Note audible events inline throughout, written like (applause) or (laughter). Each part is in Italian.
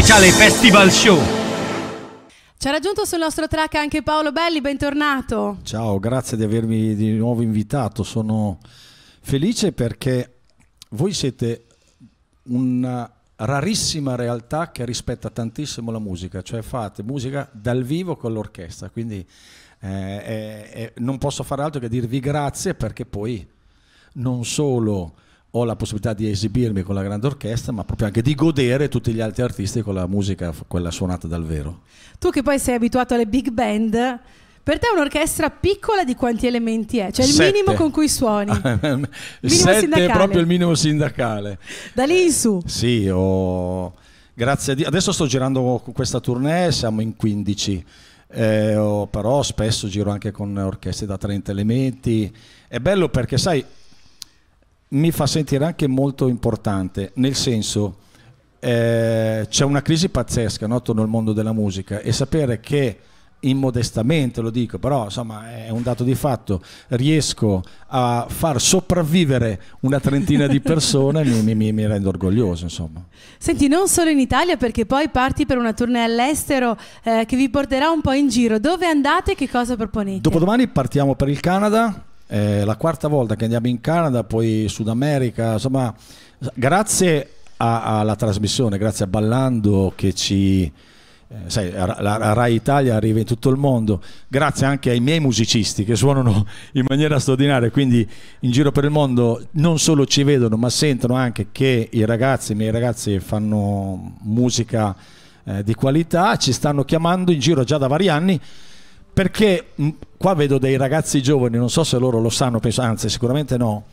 speciale Festival Show. Ci ha raggiunto sul nostro track anche Paolo Belli, bentornato. Ciao, grazie di avermi di nuovo invitato. Sono felice perché voi siete una rarissima realtà che rispetta tantissimo la musica, cioè fate musica dal vivo con l'orchestra, quindi eh, eh, eh non posso fare altro che dirvi grazie perché poi non solo ho la possibilità di esibirmi con la grande orchestra, ma proprio anche di godere tutti gli altri artisti con la musica, quella suonata dal vero. Tu che poi sei abituato alle big band, per te un'orchestra piccola di quanti elementi è? Cioè il Sette. minimo con cui suoni? (laughs) minimo Sette è proprio il minimo sindacale. Da lì in su? Sì, ho... grazie a Dio. Adesso sto girando con questa tournée, siamo in 15. Eh, però spesso giro anche con orchestre da 30 elementi. È bello perché, sai, mi fa sentire anche molto importante, nel senso eh, c'è una crisi pazzesca no, attorno al mondo della musica e sapere che immodestamente lo dico, però insomma è un dato di fatto, riesco a far sopravvivere una trentina di persone, mi, mi, mi, rendo orgoglioso insomma. Senti, non solo in Italia perché poi parti per una tournée all'estero eh, che vi porterà un po' in giro, dove andate e che cosa proponete? Dopodomani partiamo per il Canada, eh, la quarta volta che andiamo in Canada, poi Sud America, insomma, grazie alla trasmissione, grazie a Ballando che ci... Eh, sai, la, Rai Italia arriva in tutto il mondo, grazie anche ai miei musicisti che suonano in maniera straordinaria, quindi in giro per il mondo non solo ci vedono, ma sentono anche che i ragazzi, i miei ragazzi fanno musica eh, di qualità, ci stanno chiamando in giro già da vari anni perché mm, qua vedo dei ragazzi giovani, non so se loro lo sanno, penso, anzi sicuramente no.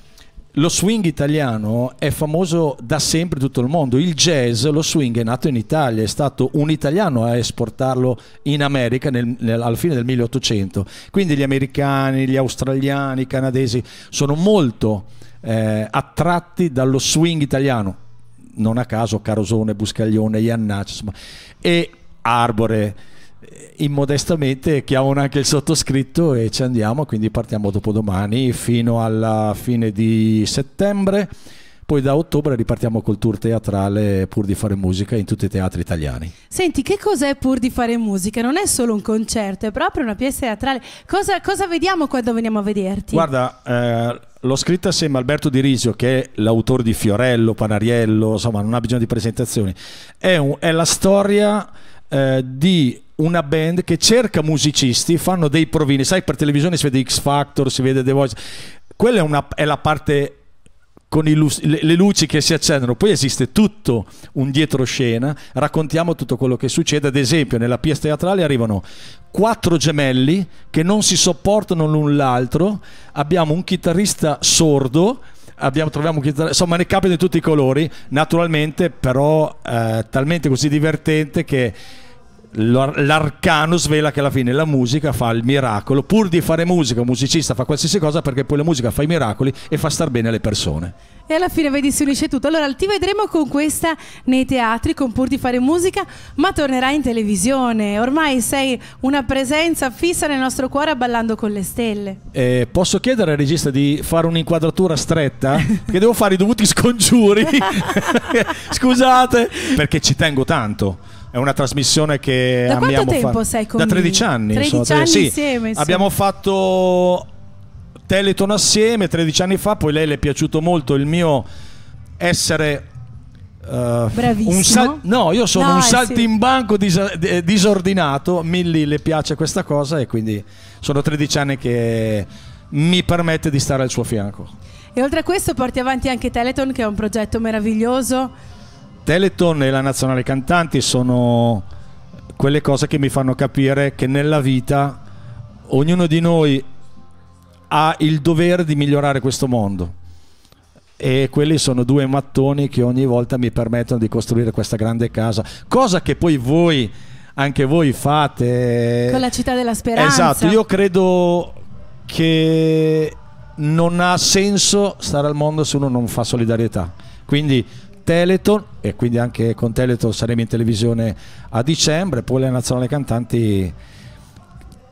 Lo swing italiano è famoso da sempre in tutto il mondo. Il jazz, lo swing è nato in Italia, è stato un italiano a esportarlo in America nel, nel, alla fine del 1800. Quindi gli americani, gli australiani, i canadesi sono molto eh, attratti dallo swing italiano. Non a caso Carosone, Buscaglione, Iannacci, insomma, e Arbore eh, immodestamente chiamano anche il sottoscritto e ci andiamo, quindi partiamo dopodomani fino alla fine di settembre. Poi da ottobre ripartiamo col tour teatrale Pur di fare musica in tutti i teatri italiani. Senti, che cos'è Pur di fare musica? Non è solo un concerto, è proprio una pièce teatrale. Cosa, cosa vediamo quando veniamo a vederti? Guarda, eh, l'ho scritta assieme a Alberto Di Risio, che è l'autore di Fiorello, Panariello, insomma, non ha bisogno di presentazioni. È, un, è la storia eh, di una band che cerca musicisti, fanno dei provini, sai per televisione si vede X Factor, si vede The Voice, quella è, una, è la parte con lu le, le luci che si accendono, poi esiste tutto un dietroscena, raccontiamo tutto quello che succede, ad esempio nella pièce teatrale arrivano quattro gemelli che non si sopportano l'un l'altro, abbiamo un chitarrista sordo, abbiamo, troviamo insomma ne capita di tutti i colori, naturalmente però eh, talmente così divertente che l'arcano svela che alla fine la musica fa il miracolo, pur di fare musica, un musicista fa qualsiasi cosa perché poi la musica fa i miracoli e fa star bene alle persone. E alla fine vedi si unisce tutto. Allora ti vedremo con questa nei teatri, con pur di fare musica, ma tornerai in televisione. Ormai sei una presenza fissa nel nostro cuore ballando con le stelle. Eh, posso chiedere al regista di fare un'inquadratura stretta? Perché (laughs) devo fare i dovuti scongiuri. (laughs) (laughs) Scusate, perché ci tengo tanto è una trasmissione che da amiamo quanto tempo fa- sei con Da 13 anni. 13 insomma, anni sì. insieme. Insomma. Abbiamo fatto Teleton assieme 13 anni fa, poi lei le è piaciuto molto il mio essere Uh, Bravissimo. Sal- no, io sono no, un eh, saltimbanco sì. dis- disordinato. Milly le piace questa cosa e quindi sono 13 anni che mi permette di stare al suo fianco. E oltre a questo porti avanti anche Teleton che è un progetto meraviglioso Teleton e la Nazionale Cantanti sono quelle cose che mi fanno capire che nella vita ognuno di noi ha il dovere di migliorare questo mondo e quelli sono due mattoni che ogni volta mi permettono di costruire questa grande casa, cosa che poi voi, anche voi fate. Eh, Con la città della speranza. Esatto, io credo che non ha senso stare al mondo se uno non fa solidarietà. Quindi Teleton e quindi anche con Teleton saremo in televisione a dicembre, poi la Nazionale Cantanti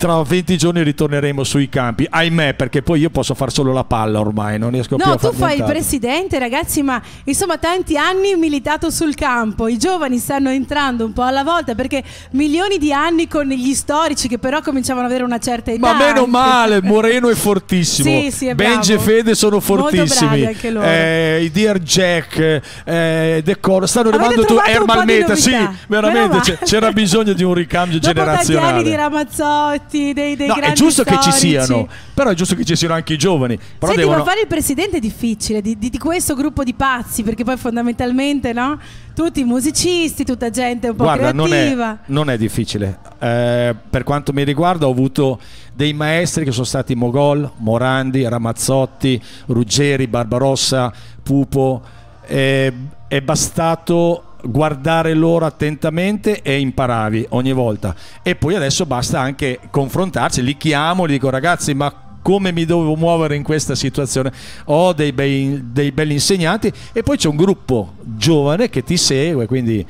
tra 20 giorni ritorneremo sui campi. Ahimè, perché poi io posso fare solo la palla ormai, non riesco no, più a fare No, tu fai il presidente, ragazzi, ma insomma tanti anni militato sul campo. I giovani stanno entrando un po' alla volta perché milioni di anni con gli storici che però cominciavano ad avere una certa età. Ma meno male, Moreno è fortissimo. (laughs) sì, sì, è bravo. Benji e Fede sono fortissimi. Anche loro. Eh, I Dear Jack, eh, Decor, stanno arrivando tu Ermal Meta, sì, veramente c'era bisogno di un ricambio Dopo generazionale. Dopo tanti anni di Ramazzotti tutti dei, dei no, grandi è giusto storici. che ci siano, però è giusto che ci siano anche i giovani. Però Senti, devono... ma fare il presidente è difficile di, di, di, questo gruppo di pazzi, perché poi fondamentalmente, no? Tutti musicisti, tutta gente un po' Guarda, creativa. Non è, non è difficile. Eh, per quanto mi riguarda ho avuto dei maestri che sono stati Mogol, Morandi, Ramazzotti, Ruggeri, Barbarossa, Pupo. Eh, è bastato guardare loro attentamente e imparavi ogni volta. E poi adesso basta anche confrontarci, li chiamo, li dico ragazzi ma come mi devo muovere in questa situazione. Ho dei, bei, dei belli insegnanti e poi c'è un gruppo giovane che ti segue, quindi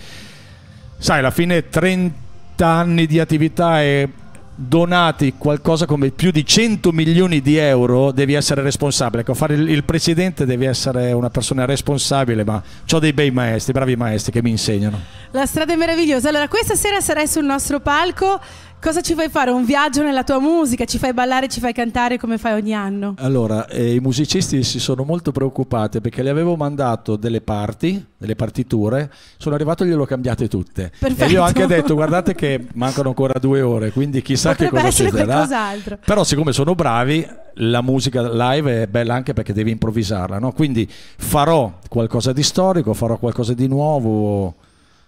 sai, alla fine 30 anni di attività e donati qualcosa come più di 100 milioni di euro devi essere responsabile ecco, fare il, il presidente devi essere una persona responsabile ma ho dei bei maestri bravi maestri che mi insegnano la strada è meravigliosa allora questa sera sarai sul nostro palco Cosa ci fai fare? Un viaggio nella tua musica? Ci fai ballare, ci fai cantare come fai ogni anno? Allora, eh, i musicisti si sono molto preoccupati perché le avevo mandato delle parti, delle partiture, sono arrivato e glielo cambiate tutte. Perfetto. E io ho anche detto, guardate che mancano ancora due ore, quindi chissà Potrebbe che cosa succederà. Però siccome sono bravi, la musica live è bella anche perché devi improvvisarla, no? Quindi farò qualcosa di storico, farò qualcosa di nuovo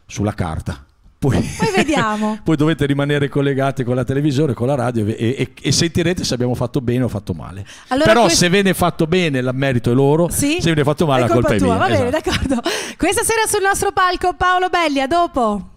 sulla carta poi, poi vediamo. (laughs) poi dovete rimanere collegati con la televisione, con la radio e, e, e sentirete se abbiamo fatto bene o fatto male. Allora Però questo... se ve ne è fatto bene la merito è loro, sì? se ve ne è fatto male è la colpa, colpa è mia. Va bene, esatto. d'accordo. Questa sera sul nostro palco Paolo Belli, a dopo.